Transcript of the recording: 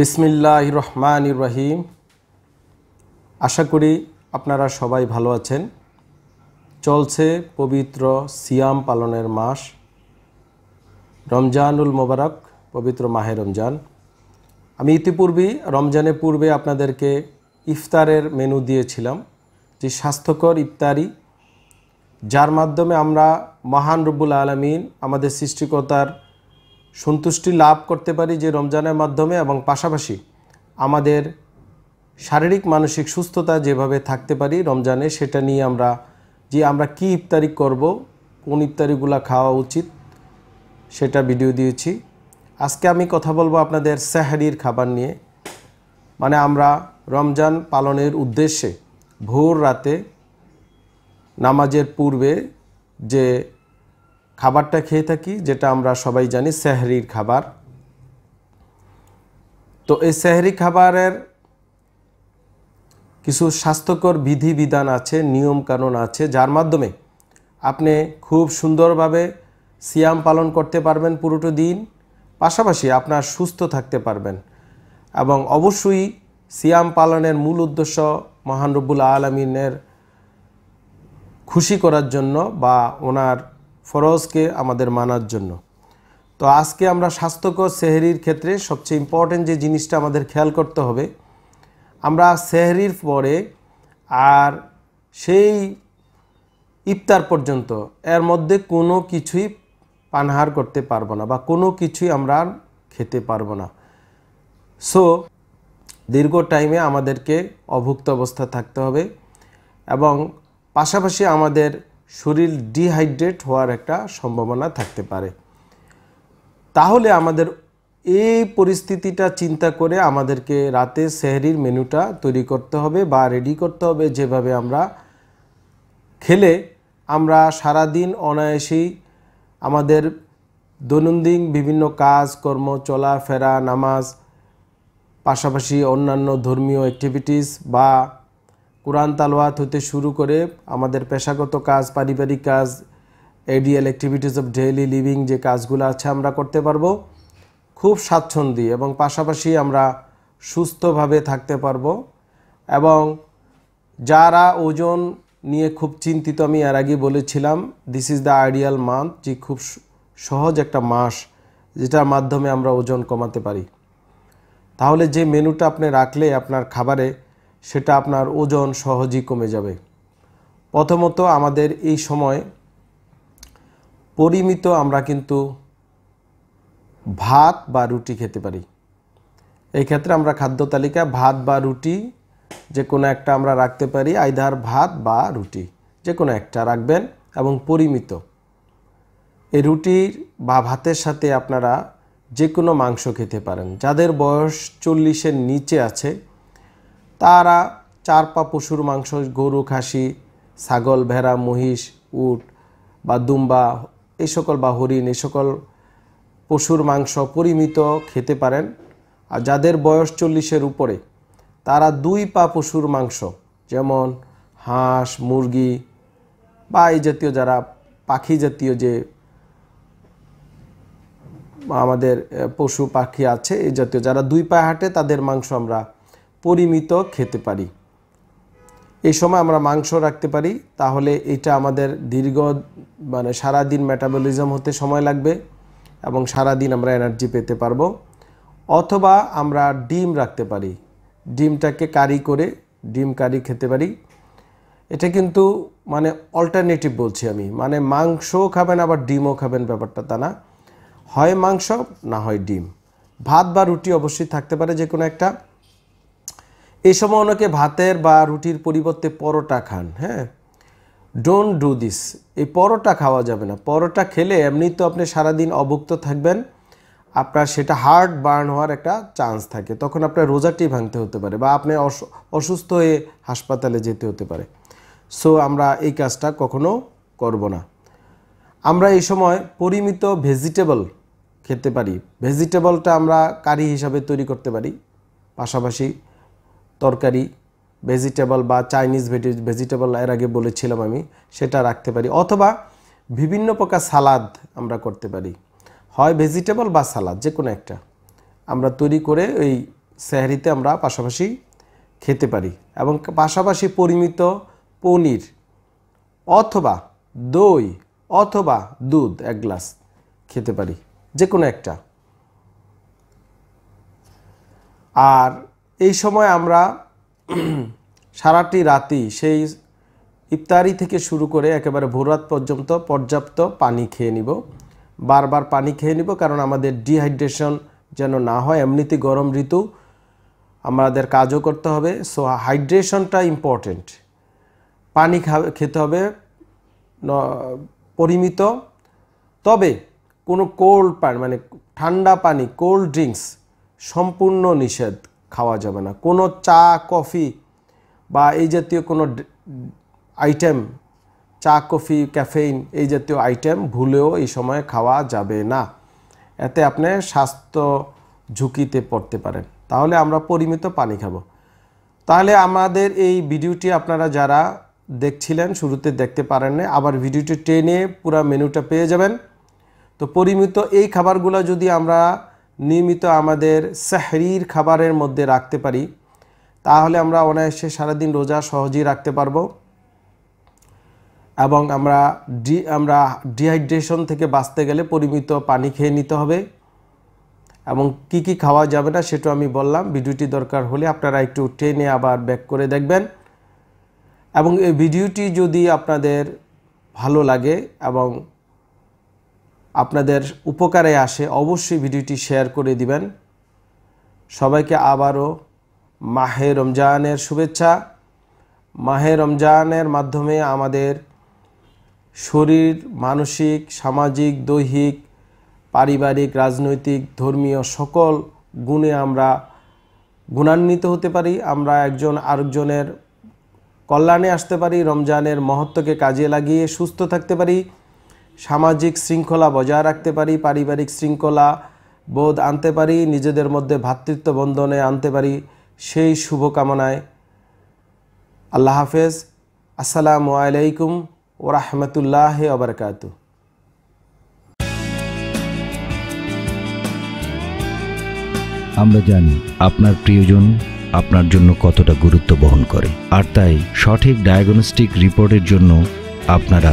বিসমিল্লাহ রহমান ইব্রাহিম আশা করি আপনারা সবাই ভালো আছেন চলছে পবিত্র সিয়াম পালনের মাস রমজানুল মোবারক পবিত্র মাহে রমজান আমি ইতিপূর্বেই রমজানের পূর্বে আপনাদেরকে ইফতারের মেনু দিয়েছিলাম যে স্বাস্থ্যকর ইফতারি যার মাধ্যমে আমরা মহান রব্বুল আলমিন আমাদের সৃষ্টিকর্তার সন্তুষ্টি লাভ করতে পারি যে রমজানের মাধ্যমে এবং পাশাপাশি আমাদের শারীরিক মানসিক সুস্থতা যেভাবে থাকতে পারি রমজানে সেটা নিয়ে আমরা যে আমরা কি ইফতারি করব কোন ইফতারিগুলো খাওয়া উচিত সেটা ভিডিও দিয়েছি আজকে আমি কথা বলবো আপনাদের স্যাহারির খাবার নিয়ে মানে আমরা রমজান পালনের উদ্দেশ্যে ভোর রাতে নামাজের পূর্বে যে খাবারটা খেয়ে থাকি যেটা আমরা সবাই জানি সেহরির খাবার তো এই সেহরি খাবারের কিছু স্বাস্থ্যকর বিধিবিধান আছে নিয়মকানুন আছে যার মাধ্যমে আপনি খুব সুন্দরভাবে সিয়াম পালন করতে পারবেন পুরোটো দিন পাশাপাশি আপনার সুস্থ থাকতে পারবেন এবং অবশ্যই সিয়াম পালনের মূল উদ্দেশ্য মহান রব্বুল আলমিনের খুশি করার জন্য বা ওনার ফরজকে আমাদের মানার জন্য তো আজকে আমরা স্বাস্থ্যকর সেহরির ক্ষেত্রে সবচেয়ে ইম্পর্ট্যান্ট যে জিনিসটা আমাদের খেয়াল করতে হবে আমরা সেহরির পরে আর সেই ইফতার পর্যন্ত এর মধ্যে কোনো কিছুই পানহার করতে পারবো না বা কোনো কিছুই আমরা খেতে পারবো না সো দীর্ঘ টাইমে আমাদেরকে অভুক্ত অবস্থা থাকতে হবে এবং পাশাপাশি আমাদের শরীর ডিহাইড্রেট হওয়ার একটা সম্ভাবনা থাকতে পারে তাহলে আমাদের এই পরিস্থিতিটা চিন্তা করে আমাদেরকে রাতে সেহরির মেনুটা তৈরি করতে হবে বা রেডি করতে হবে যেভাবে আমরা খেলে আমরা সারাদিন অনায়াসেই আমাদের দৈনন্দিন বিভিন্ন কাজ কর্ম চলাফেরা নামাজ পাশাপাশি অন্যান্য ধর্মীয় অ্যাক্টিভিটিস বা কোরআন তালোয়াত হতে শুরু করে আমাদের পেশাগত কাজ পারিবারিক কাজ ADL activities of daily living যে কাজগুলো আছে আমরা করতে পারবো খুব স্বাচ্ছন্দ্যী এবং পাশাপাশি আমরা সুস্থভাবে থাকতে পারবো এবং যারা ওজন নিয়ে খুব চিন্তিত আমি এর আগে বলেছিলাম this is the ideal month যে খুব সহজ একটা মাস যেটার মাধ্যমে আমরা ওজন কমাতে পারি তাহলে যে মেনুটা আপনি রাখলে আপনার খাবারে সেটা আপনার ওজন সহজেই কমে যাবে প্রথমত আমাদের এই সময় পরিমিত আমরা কিন্তু ভাত বা রুটি খেতে পারি এই ক্ষেত্রে আমরা খাদ্য তালিকা ভাত বা রুটি যে কোনো একটা আমরা রাখতে পারি আইধার ভাত বা রুটি যে কোনো একটা রাখবেন এবং পরিমিত এই রুটির বা ভাতের সাথে আপনারা যে কোনো মাংস খেতে পারেন যাদের বয়স চল্লিশের নিচে আছে তারা চার পা পশুর মাংস গরু খাসি ছাগল ভেড়া মহিষ উট বা দুম্বা এই সকল বা হরিণ এই সকল পশুর মাংস পরিমিত খেতে পারেন আর যাদের বয়স চল্লিশের উপরে তারা দুই পা পশুর মাংস যেমন হাঁস মুরগি বা এই জাতীয় যারা পাখি জাতীয় যে আমাদের পশু পাখি আছে এই জাতীয় যারা দুই পায়ে হাঁটে তাদের মাংস আমরা পরিমিত খেতে পারি এই সময় আমরা মাংস রাখতে পারি তাহলে এটা আমাদের দীর্ঘ মানে সারাদিন মেটাবলিজম হতে সময় লাগবে এবং সারাদিন আমরা এনার্জি পেতে পারবো অথবা আমরা ডিম রাখতে পারি ডিমটাকে কারি করে ডিম কারি খেতে পারি এটা কিন্তু মানে অল্টারনেটিভ বলছি আমি মানে মাংসও খাবেন আবার ডিমও খাবেন ব্যাপারটা তা না হয় মাংস না হয় ডিম ভাত বা রুটি অবশ্যই থাকতে পারে যে কোনো একটা এই সময় অনেকে ভাতের বা রুটির পরিবর্তে পরোটা খান হ্যাঁ ডোন্ট ডু দিস এই পরোটা খাওয়া যাবে না পরোটা খেলে এমনি তো আপনি সারাদিন অভুক্ত থাকবেন আপনার সেটা হার্ট বার্ন হওয়ার একটা চান্স থাকে তখন আপনার রোজাটি ভাঙতে হতে পারে বা আপনি অসুস্থ হয়ে হাসপাতালে যেতে হতে পারে সো আমরা এই কাজটা কখনো করব না আমরা এই সময় পরিমিত ভেজিটেবল খেতে পারি ভেজিটেবলটা আমরা কারি হিসাবে তৈরি করতে পারি পাশাপাশি তরকারি ভেজিটেবল বা চাইনিজ ভেজিটেবল এর আগে বলেছিলাম আমি সেটা রাখতে পারি অথবা বিভিন্ন প্রকার সালাদ আমরা করতে পারি হয় ভেজিটেবল বা সালাদ যে কোনো একটা আমরা তৈরি করে ওই স্যাহারিতে আমরা পাশাপাশি খেতে পারি এবং পাশাপাশি পরিমিত পনির অথবা দই অথবা দুধ এক গ্লাস খেতে পারি যে কোনো একটা আর এই সময় আমরা সারাটি রাতি সেই ইফতারি থেকে শুরু করে একেবারে ভোররাত পর্যন্ত পর্যাপ্ত পানি খেয়ে নিব বারবার পানি খেয়ে নিব কারণ আমাদের ডিহাইড্রেশন যেন না হয় এমনিতে গরম ঋতু আমাদের কাজও করতে হবে সো হাইড্রেশনটা ইম্পর্টেন্ট পানি খেতে হবে পরিমিত তবে কোনো কোল্ড পানি মানে ঠান্ডা পানি কোল্ড ড্রিঙ্কস সম্পূর্ণ নিষেধ খাওয়া যাবে না কোনো চা কফি বা এই জাতীয় কোনো আইটেম চা কফি ক্যাফেইন এই জাতীয় আইটেম ভুলেও এই সময় খাওয়া যাবে না এতে আপনি স্বাস্থ্য ঝুঁকিতে পড়তে পারেন তাহলে আমরা পরিমিত পানি খাব তাহলে আমাদের এই ভিডিওটি আপনারা যারা দেখছিলেন শুরুতে দেখতে পারেন না আবার ভিডিওটি টেনে পুরো মেনুটা পেয়ে যাবেন তো পরিমিত এই খাবারগুলো যদি আমরা নিয়মিত আমাদের সাহরির খাবারের মধ্যে রাখতে পারি তাহলে আমরা অনায়াসে সারাদিন রোজা সহজেই রাখতে পারবো এবং আমরা ডি আমরা ডিহাইড্রেশন থেকে বাঁচতে গেলে পরিমিত পানি খেয়ে নিতে হবে এবং কি কি খাওয়া যাবে না সেটা আমি বললাম ভিডিওটি দরকার হলে আপনারা একটু টেনে আবার ব্যাক করে দেখবেন এবং এই ভিডিওটি যদি আপনাদের ভালো লাগে এবং আপনাদের উপকারে আসে অবশ্যই ভিডিওটি শেয়ার করে দিবেন সবাইকে আবারও মাহে রমজানের শুভেচ্ছা মাহে রমজানের মাধ্যমে আমাদের শরীর মানসিক সামাজিক দৈহিক পারিবারিক রাজনৈতিক ধর্মীয় সকল গুণে আমরা গুণান্বিত হতে পারি আমরা একজন আরেকজনের কল্যাণে আসতে পারি রমজানের মহত্বকে কাজে লাগিয়ে সুস্থ থাকতে পারি সামাজিক শৃঙ্খলা বজায় রাখতে পারি পারিবারিক শৃঙ্খলা বোধ আনতে পারি নিজেদের মধ্যে ভাতৃত্ব বন্ধনে আনতে পারি সেই শুভকামনায় আল্লাহ হাফেজ আসসালামু আলাইকুম ওরহমতুল্লাহ আবরকাত আমরা জানি আপনার প্রিয়জন আপনার জন্য কতটা গুরুত্ব বহন করে আর তাই সঠিক ডায়াগনস্টিক রিপোর্টের জন্য আপনারা